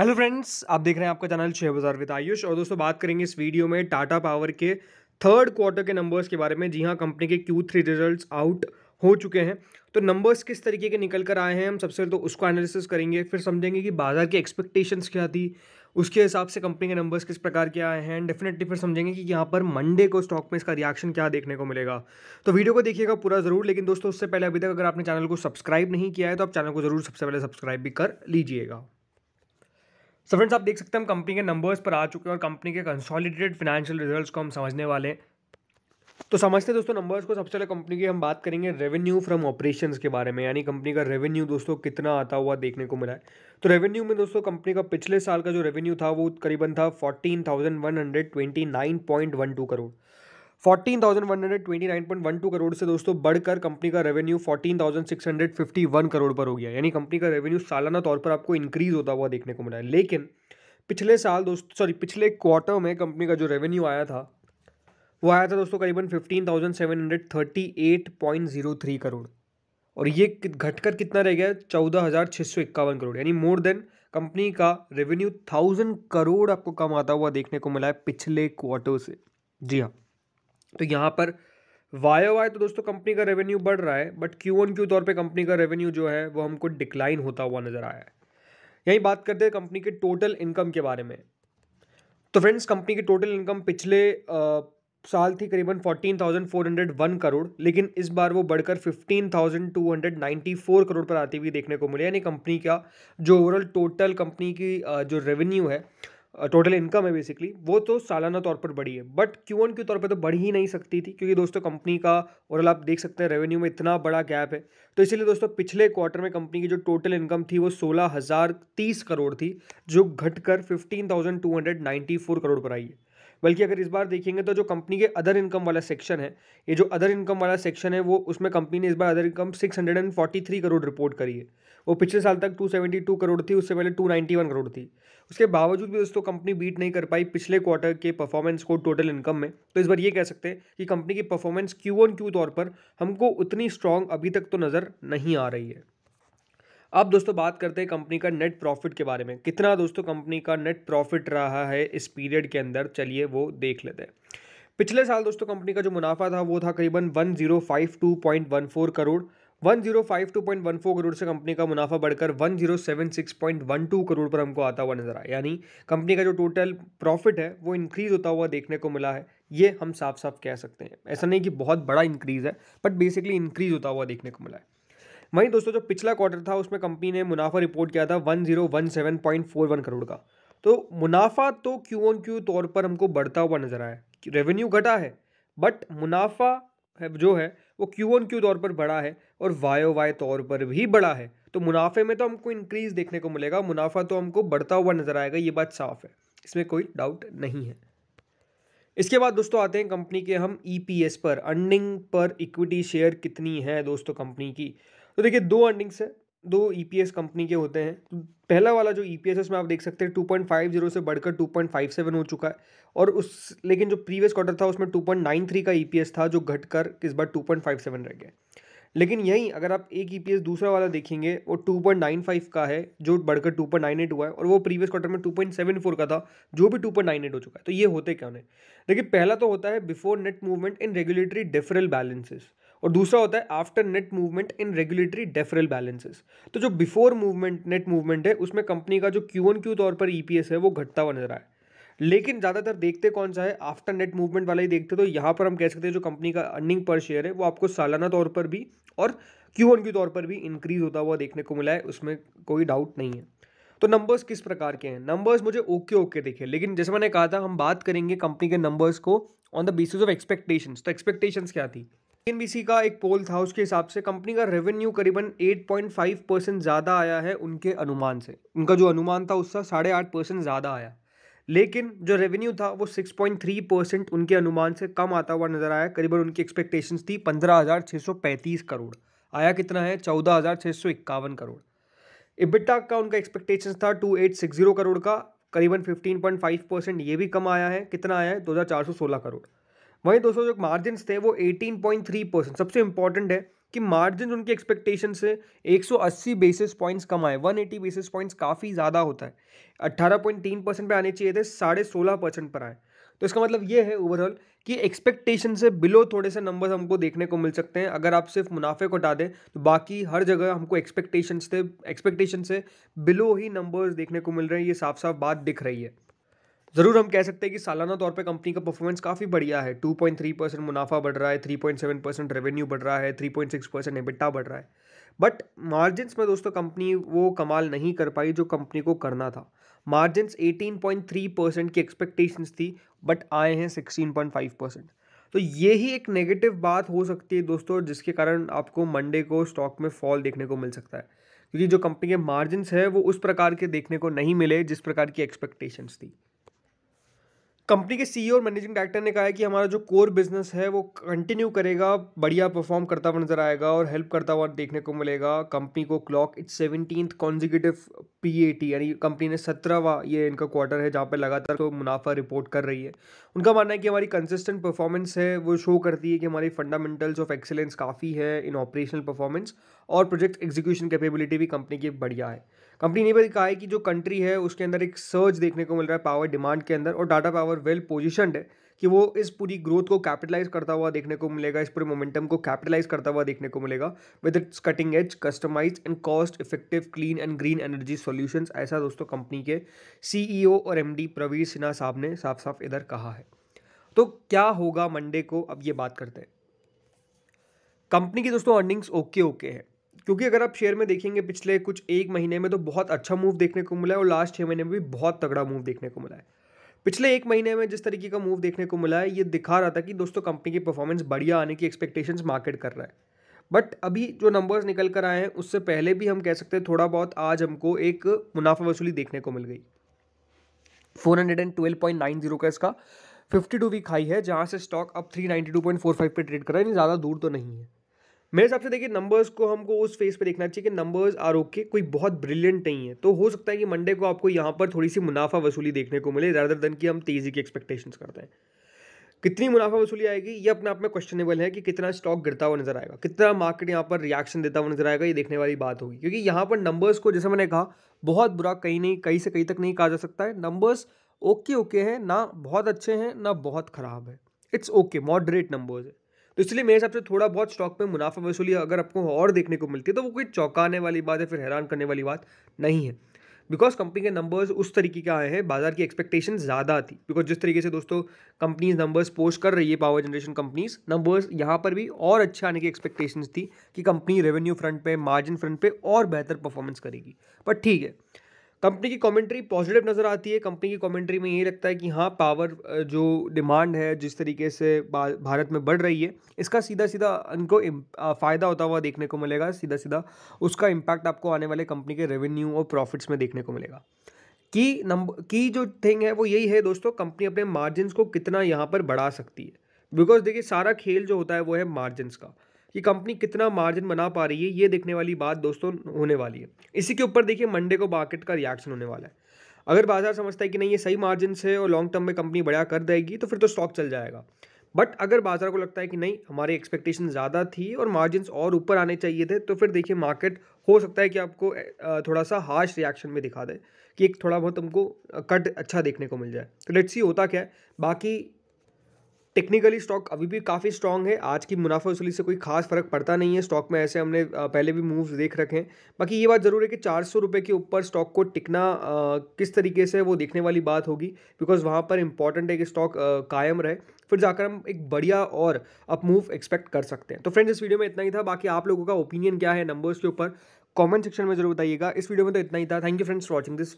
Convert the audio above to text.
hello friends आप देख रहे हैं आपका चैनल छः बाजार विद आयुष और दोस्तों बात करेंगे इस वीडियो में टाटा पावर के थर्ड क्वार्टर के नंबर्स के बारे में जी हाँ कंपनी के क्यू थ्री रिजल्ट आउट हो चुके हैं तो नंबर्स किस तरीके के निकल कर आए हैं हम सबसे पहले तो उसको एनालिसिस करेंगे फिर समझेंगे कि बाजार की एक्सपेक्टेशंस क्या थी उसके हिसाब से कंपनी के नंबर्स किस प्रकार के आए हैं डेफिनेटली फिर समझेंगे कि यहाँ पर मंडे को स्टॉक में इसका रिएक्शन क्या देखने को मिलेगा तो वीडियो को देखिएगा पूरा ज़रूर लेकिन दोस्तों उससे पहले अभी तक अगर आपने चैनल को सब्सक्राइब नहीं किया है तो आप चैनल को ज़रूर सबसे पहले सब्सक्राइब भी कर लीजिएगा सो फ्रेंड्स आप देख सकते हैं हम कंपनी के नंबर्स पर आ चुके हैं और कंपनी के कंसॉलिडेटेड फाइनेंशियल रिजल्ट्स को हम समझने वाले तो समझते हैं दोस्तों नंबर्स को सबसे पहले कंपनी की हम बात करेंगे रेवेन्यू फ्रॉम ऑपरेशंस के बारे में यानी कंपनी का रेवेन्यू दोस्तों कितना आता हुआ देखने को मिला है तो रेवेन्यू में दोस्तों कंपनी का पिछले साल का जो रेवेन्यू था वो करीबन था fourteen thousand one hundred twenty nine point one two crore 14,129.12 crore से दोस्तों बढ़कर कंपनी का रेवेन्यू 14,651 करोड़ पर हो गया यानी कंपनी का रेवेन्यू सालाना तौर पर आपको इंक्रीज होता हुआ देखने को मिला है लेकिन पिछले साल दोस्तों सॉरी पिछले क्वार्टर में कंपनी का जो रेवेन्यू आया था वो आया था दोस्तों करीबन fifteen thousand seven hundred thirty eight point zero three crore और ये घटकर कितना रह गया चौदह हज़ार छः सौ इक्यावन करोड़ यानी मोर देन कंपनी का रेवेन्यू थाउजेंड करोड़ आपको कम आता हुआ देखने को मिला है पिछले क्वार्टर से जी हाँ तो यहाँ पर वाई वाई तो दोस्तों कंपनी का रेवेन्यू बढ़ रहा है बट क्यू ऑन क्यू तौर पे कंपनी का रेवेन्यू जो है वो हमको डिक्लाइन होता हुआ नज़र आया है यहीं बात करते हैं कंपनी के टोटल इनकम के बारे में तो फ्रेंड्स कंपनी की टोटल इनकम पिछले आ, साल थी करीबन fourteen thousand four hundred one crore लेकिन इस बार वो बढ़कर fifteen thousand two hundred ninety four crore पर आती हुई देखने को मिली यानी कंपनी का जो ओवरऑल टोटल कंपनी की जो रेवेन्यू है टोटल इनकम है बेसिकली वो तो सालाना तौर पर बढ़ी है बट क्यू ऑन क्यू तौर पर तो बढ़ ही नहीं सकती थी क्योंकि दोस्तों कंपनी का ओवरऑल आप देख सकते हैं रेवेन्यू में इतना बड़ा गैप है तो इसीलिए दोस्तों पिछले क्वार्टर में कंपनी की जो टोटल इनकम थी वो सोलह हज़ार तीस करोड़ थी जो घटकर fifteen thousand two hundred ninety four crore पर आई है बल्कि अगर इस बार देखेंगे तो जो कंपनी के अदर इनकम वाला सेक्शन है ये जो अदर इनकम वाला सेक्शन है वो उसमें कंपनी ने इस बार other income six hundred and forty three crore report करी है वो पिछले साल तक 272 करोड़ थी उससे पहले 291 करोड़ थी उसके बावजूद भी दोस्तों कंपनी बीट नहीं कर पाई पिछले क्वार्टर के परफॉर्मेंस को टोटल इनकम में तो इस बार ये कह सकते हैं कि कंपनी की परफॉर्मेंस क्यू ऑन क्यू तौर पर हमको उतनी स्ट्रांग अभी तक तो नज़र नहीं आ रही है अब दोस्तों बात करते हैं कंपनी का नेट प्रॉफिट के बारे में कितना दोस्तों कंपनी का नेट प्रॉफिट रहा है इस पीरियड के अंदर चलिए वो देख लेते हैं पिछले साल दोस्तों कंपनी का जो मुनाफा था वो था करीबन 1052.14 करोड़ 1052.14 करोड़ से कंपनी का मुनाफा बढ़कर 1076.12 करोड़ पर हमको आता हुआ नजर आया यानी कंपनी का जो टोटल प्रॉफिट है वो इंक्रीज होता हुआ देखने को मिला है ये हम साफ साफ कह सकते हैं ऐसा नहीं कि बहुत बड़ा इंक्रीज है बट बेसिकली इंक्रीज होता हुआ देखने को मिला है वहीं दोस्तों जो पिछला क्वार्टर था उसमें कंपनी ने मुनाफा रिपोर्ट किया था वन करोड़ का तो मुनाफा तो क्यू ऑन क्यू तौर पर हमको बढ़ता हुआ नजर आया रेवेन्यू घटा है बट मुनाफा है जो है वो क्यू ऑन क्यू तौर पर बढ़ा है और वाई ओ वाई तौर पर भी बढ़ा है तो मुनाफे में तो हमको इंक्रीज़ देखने को मिलेगा मुनाफा तो हमको बढ़ता हुआ नज़र आएगा ये बात साफ़ है इसमें कोई डाउट नहीं है इसके बाद दोस्तों आते हैं कंपनी के हम ईपीएस e पर अर्निंग पर इक्विटी शेयर कितनी है दोस्तों कंपनी की तो देखिए दो अर्निंग्स है दो ई e कंपनी के होते हैं पहला वाला जो ई e पी उसमें आप देख सकते हैं टू पॉइंट फाइव जीरो से बढ़कर टू पॉइंट फाइव सेवन हो चुका है और उस लेकिन जो प्रीवियस क्वार्टर था उसमें टू पॉइंट नाइन थ्री का ई e था जो घटकर इस बार टू पॉइंट फाइव सेवन रह गया लेकिन यहीं अगर आप एक ई दूसरा वाला देखेंगे वो टू पॉइंट नाइन फाइव का है जो बढ़कर टू पॉइंट नाइन एट हुआ है और वो प्रीवियस क्वार्टर में टू पॉइंट सेवन फोर का था जो भी टू पॉइंट नाइन एट हो चुका है तो ये होते क्या उन्हें देखिए पहला तो होता है before net movement in regulatory deferral balances और दूसरा होता है after net movement in regulatory deferral balances तो जो बिफोर मूवमेंट नेट मूवमेंट है उसमें कंपनी का जो क्यू एन क्यू तौर पर एस e है वो घटता हुआ नजर आए लेकिन ज़्यादातर देखते कौन सा है आफ्टर नेट मूवमेंट वाला ही देखते तो यहाँ पर हम कह सकते हैं जो कंपनी का अर्निंग पर शेयर है वो आपको सालाना तौर पर भी और क्यू ऑन क्यू तौर पर भी इंक्रीज होता हुआ देखने को मिला है उसमें कोई डाउट नहीं है तो नंबर्स किस प्रकार के हैं नंबर्स मुझे ओके ओके दिखे लेकिन जैसे मैंने कहा था हम बात करेंगे कंपनी के नंबर्स को on the basis of expectations तो एक्सपेक्टेशंस क्या थी सीएनबीसी का एक पोल था उसके हिसाब से कंपनी का रेवेन्यू करीबन 8.5 परसेंट ज़्यादा आया है उनके अनुमान से उनका जो अनुमान था उसका साढ़े आठ परसेंट ज़्यादा आया लेकिन जो रेवेन्यू था वो 6.3 परसेंट उनके अनुमान से कम आता हुआ नज़र आया करीबन उनकी एक्सपेक्टेशंस थी पंद्रह करोड़ आया कितना है चौदह करोड़ इबिटा का उनका एक्सपेक्टेशंस था टू करोड़ का करीबन 15.5 परसेंट ये भी कम आया है कितना आया है दो करोड़ वहीं दोस्तों जो मार्जिन थे वो 18.3 परसेंट सबसे इंपॉर्टेंट है कि मार्जिन उनके एक्सपेक्टेशन से 180 बेसिस पॉइंट्स कम आए 180 बेसिस पॉइंट्स काफ़ी ज़्यादा होता है 18.3 परसेंट पर आने चाहिए थे साढ़े सोलह परसेंट पर आए तो इसका मतलब ये है ओवरऑल कि एक्सपेक्टेशन से बिलो थोड़े से नंबर हमको देखने को मिल सकते हैं अगर आप सिर्फ मुनाफे को हटा दें तो बाकी हर जगह हमको एक्सपेक्टेशन से एक्सपेक्टेशन से बिलो ही नंबर्स देखने को मिल रहे हैं ये साफ साफ बात दिख रही है ज़रूर हम कह सकते हैं कि सालाना तौर पे कंपनी का परफॉर्मेंस काफ़ी बढ़िया है 2.3 परसेंट मुनाफा बढ़ रहा है 3.7 परसेंट रेवेन्यू बढ़ रहा है 3.6 परसेंट एबिटा बढ़ रहा है बट मार्जिन्स में दोस्तों कंपनी वो कमाल नहीं कर पाई जो कंपनी को करना था मार्जिन्स 18.3 परसेंट की एक्सपेक्टेशंस थी बट आए हैं 16.5 परसेंट तो ये ही एक नेगेटिव बात हो सकती है दोस्तों जिसके कारण आपको मंडे को स्टॉक में फॉल देखने को मिल सकता है क्योंकि जो कंपनी के मार्जिनस है वो उस प्रकार के देखने को नहीं मिले जिस प्रकार की एक्सपेक्टेशंस थी कंपनी के सीईओ e और मैनेजिंग डायरेक्टर ने कहा है कि हमारा जो कोर बिजनेस है वो कंटिन्यू करेगा बढ़िया परफॉर्म करता हुआ नजर आएगा और हेल्प करता हुआ देखने को मिलेगा कंपनी को clock its seventeen A T यानी कंपनी ने सत्रहवा ये इनका क्वार्टर है जहाँ पर लगातार तो मुनाफा रिपोर्ट कर रही है उनका मानना है कि हमारी कंसिस्टेंट परफॉर्मेंस है वो शो करती है कि हमारी फंडामेंटल्स ऑफ एक्सेलेंस काफ़ी है इन ऑपरेशनल परफॉर्मेंस और प्रोजेक्ट एग्जीक्यूशन कैपेबिलिटी भी कंपनी की बढ़िया है कंपनी ने भी कहा है कि जो कंट्री है उसके अंदर एक सर्ज देखने को मिल रहा है पावर डिमांड के अंदर और डाटा पावर वेल पोजिशनड है कि वो इस पूरी ग्रोथ को कैपिटलाइज करता हुआ देखने को मिलेगा इस पूरे मोमेंटम को कैपिटलाइज करता हुआ देखने को मिलेगा with its cutting edge customize and cost effective clean and green energy solutions ऐसा दोस्तों कंपनी के सीईओ e और एमडी प्रवीर सिन्हा साहब ने साफ साफ इधर कहा है तो क्या होगा मंडे को अब ये बात करते हैं कंपनी की दोस्तों अर्निंग्स ओके ओके है क्योंकि अगर आप शेयर में देखेंगे पिछले कुछ एक महीने में तो बहुत अच्छा मूव देखने को मिला है और लास्ट छः महीने में भी बहुत तगड़ा मूव देखने को मिला है पिछले एक महीने में जिस तरीके का मूव देखने को मिला है ये दिखा रहा था कि दोस्तों कंपनी की परफॉर्मेंस बढ़िया आने की एक्सपेक्टेशंस मार्केट कर रहा है बट अभी जो नंबर्स निकल कर आए हैं उससे पहले भी हम कह सकते हैं थोड़ा बहुत आज हमको एक मुनाफा वसूली देखने को मिल गई four hundred and twelve point nine zero का इसका फिफ्टी टू वीक हाई है जहाँ से स्टॉक अब three ninety two point four five पर ट्रेड कर रहा है ज़्यादा दूर तो नहीं है मेरे हिसाब से देखिए नंबर्स को हमको उस फेस पे देखना चाहिए कि नंबर्स आर ओके कोई बहुत ब्रिलियंट नहीं है तो हो सकता है कि मंडे को आपको यहाँ पर थोड़ी सी मुनाफा वसूली देखने को मिले ज़्यादातर दिन की हम तेज़ी की एक्सपेक्टेशंस करते हैं कितनी मुनाफा वसूली आएगी ये अपने आप में क्वेश्चनेबल है कि कितना स्टॉक गिरता हुआ नजर आएगा कितना मार्केट यहाँ पर रिएक्शन देता हुआ नजर आएगा ये देखने वाली बात होगी क्योंकि यहाँ पर नंबर्स को जैसे मैंने कहा बहुत बुरा कहीं नहीं कहीं से कहीं तक नहीं कहा जा सकता है नंबर्स ओके ओके हैं ना बहुत अच्छे हैं ना बहुत ख़राब है इट्स ओके मॉडरेट नंबर्स है तो इसलिए मेरे हिसाब से थोड़ा बहुत स्टॉक में मुनाफा वसूली अगर आपको और देखने को मिलती है तो वो कोई चौंकाने वाली बात या फिर हैरान करने वाली बात नहीं है बिकॉज कंपनी के नंबर्स उस तरीके के आए हैं बाजार की एक्सपेक्टेशन ज़्यादा थी बिकॉज जिस तरीके से दोस्तों कंपनीज नंबर्स पोस्ट कर रही है पावर जनरेशन कंपनीज नंबर्स यहाँ पर भी और अच्छे आने की एक्सपेक्टेशंस थी कि कंपनी रेवेन्यू फ्रंट पे मार्जिन फ्रंट पे और बेहतर परफॉर्मेंस करेगी बट ठीक है कंपनी की कमेंट्री पॉजिटिव नज़र आती है कंपनी की कमेंट्री में यही लगता है कि हाँ पावर जो डिमांड है जिस तरीके से भारत में बढ़ रही है इसका सीधा सीधा उनको फ़ायदा होता हुआ देखने को मिलेगा सीधा सीधा उसका इम्पैक्ट आपको आने वाले कंपनी के रेवेन्यू और प्रॉफिट्स में देखने को मिलेगा की नंबर की जो थिंग है वो यही है दोस्तों कंपनी अपने मार्जिन को कितना यहाँ पर बढ़ा सकती है बिकॉज देखिए सारा खेल जो होता है वो है मार्जिनस का कि कंपनी कितना मार्जिन बना पा रही है ये देखने वाली बात दोस्तों होने वाली है इसी के ऊपर देखिए मंडे को मार्केट का रिएक्शन होने वाला है अगर बाजार समझता है कि नहीं ये सही मार्जिन से और लॉन्ग टर्म में कंपनी बढ़िया कर देगी तो फिर तो स्टॉक चल जाएगा बट अगर बाजार को लगता है कि नहीं हमारी एक्सपेक्टेशन ज़्यादा थी और मार्जिन और ऊपर आने चाहिए थे तो फिर देखिए मार्केट हो सकता है कि आपको थोड़ा सा हार्श रिएक्शन में दिखा दे कि एक थोड़ा बहुत हमको कट अच्छा देखने को मिल जाए तो लेट्स सी होता क्या है बाकी टेक्निकली स्टॉक अभी भी काफ़ी स्ट्रांग है आज की मुनाफा वसूली से कोई खास फर्क पड़ता नहीं है स्टॉक में ऐसे हमने पहले भी मूव्स देख रखे हैं बाकी ये बात ज़रूर है कि चार सौ रुपये के ऊपर स्टॉक को टिकना आ, किस तरीके से वो देखने वाली बात होगी बिकॉज वहाँ पर इंपॉर्टेंट है कि स्टॉक कायम रहे फिर जाकर हम एक बढ़िया और अप मूव एक्सपेक्ट कर सकते हैं तो फ्रेंड्स इस वीडियो में इतना ही था बाकी आप लोगों का ओपिनियन क्या है नंबर्स के ऊपर कॉमेंट सेक्शन में जरूर बताइएगा इस वीडियो में तो इतना ही था thank you friends for watching this